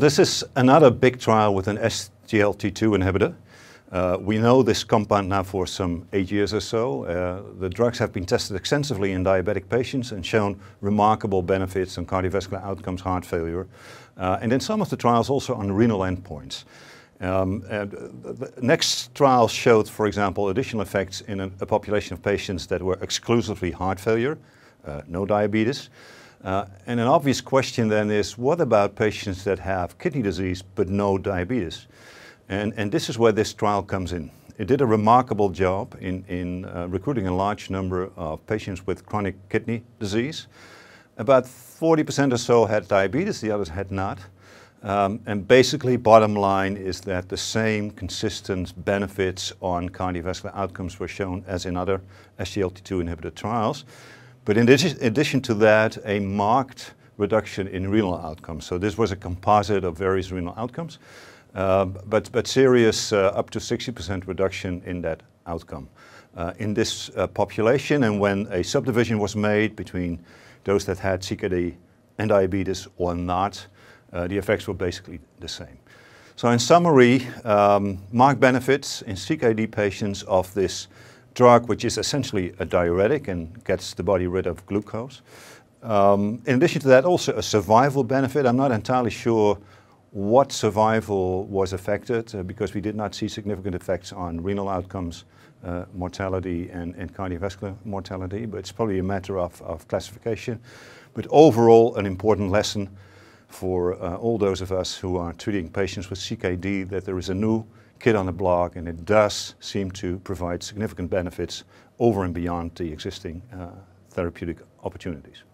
This is another big trial with an SGLT2 inhibitor. Uh, we know this compound now for some eight years or so. Uh, the drugs have been tested extensively in diabetic patients and shown remarkable benefits on cardiovascular outcomes, heart failure, uh, and in some of the trials also on renal endpoints. Um, the next trial showed, for example, additional effects in a, a population of patients that were exclusively heart failure, uh, no diabetes. Uh, and an obvious question then is, what about patients that have kidney disease but no diabetes? And, and this is where this trial comes in. It did a remarkable job in, in uh, recruiting a large number of patients with chronic kidney disease. About 40% or so had diabetes, the others had not. Um, and basically, bottom line is that the same consistent benefits on cardiovascular outcomes were shown as in other SGLT2 inhibitor trials. But in addition to that, a marked reduction in renal outcomes. So this was a composite of various renal outcomes, uh, but, but serious uh, up to 60% reduction in that outcome. Uh, in this uh, population, and when a subdivision was made between those that had CKD and diabetes or not, uh, the effects were basically the same. So in summary, um, marked benefits in CKD patients of this drug, which is essentially a diuretic and gets the body rid of glucose. Um, in addition to that, also a survival benefit. I'm not entirely sure what survival was affected uh, because we did not see significant effects on renal outcomes, uh, mortality, and, and, cardiovascular mortality, but it's probably a matter of, of classification. But overall, an important lesson for uh, all those of us who are treating patients with CKD that there is a new kid on the block, and it does seem to provide significant benefits over and beyond the existing uh, therapeutic opportunities.